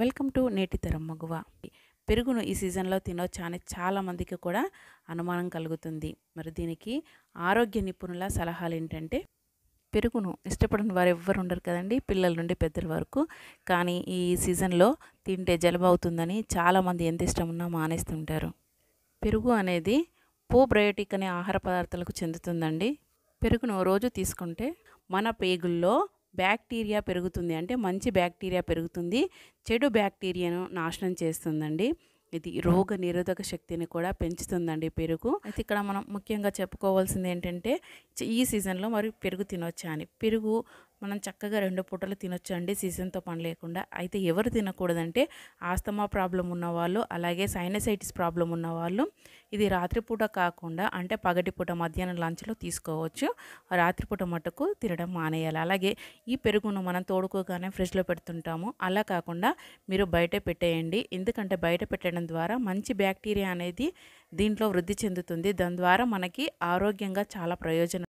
welcome to నేటితరం మగువ పెరుగును ఈ సీజన్లో తినొచ్చా అని చాలామందికి కూడా అనుమానం కలుగుతుంది మరి దీనికి ఆరోగ్య నిపుణుల సలహాలు ఏంటంటే పెరుగును ఇష్టపడిన వారు ఎవ్వరు ఉండరు కదండి పిల్లల నుండి పెద్దల వరకు కానీ ఈ సీజన్లో తింటే జలుబు అవుతుందని చాలామంది ఎంత ఇష్టం ఉన్నా మానేస్తుంటారు పెరుగు అనేది పోబ్రయోటిక్ అనే ఆహార పదార్థాలకు చెందుతుందండి పెరుగును రోజు తీసుకుంటే మన పేగుల్లో బ్యాక్టీరియా పెరుగుతుంది అంటే మంచి బ్యాక్టీరియా పెరుగుతుంది చెడు బ్యాక్టీరియాను నాశనం చేస్తుందండి ఇది రోగ నిరోధక శక్తిని కూడా పెంచుతుందండి పెరుగు అయితే ఇక్కడ మనం ముఖ్యంగా చెప్పుకోవాల్సింది ఏంటంటే ఈ సీజన్లో మరి పెరుగు తినొచ్చా అని పెరుగు మనం చక్కగా రెండు పూటలు తినొచ్చు అండి సీజన్తో పని లేకుండా అయితే ఎవరు తినకూడదంటే ఆస్తమా ప్రాబ్లం ఉన్నవాళ్ళు అలాగే సైనసైటిస్ ప్రాబ్లం ఉన్నవాళ్ళు ఇది రాత్రిపూట కాకుండా అంటే పగటిపూట మధ్యాహ్నం లంచ్లో తీసుకోవచ్చు రాత్రిపూట మటుకు తినడం మానేయాలి అలాగే ఈ పెరుగును మనం తోడుకోగానే ఫ్రిడ్జ్లో పెడుతుంటాము అలా కాకుండా మీరు బయట పెట్టేయండి ఎందుకంటే బయట పెట్టడం ద్వారా మంచి బ్యాక్టీరియా అనేది దీంట్లో వృద్ధి చెందుతుంది దాని ద్వారా మనకి ఆరోగ్యంగా చాలా ప్రయోజనం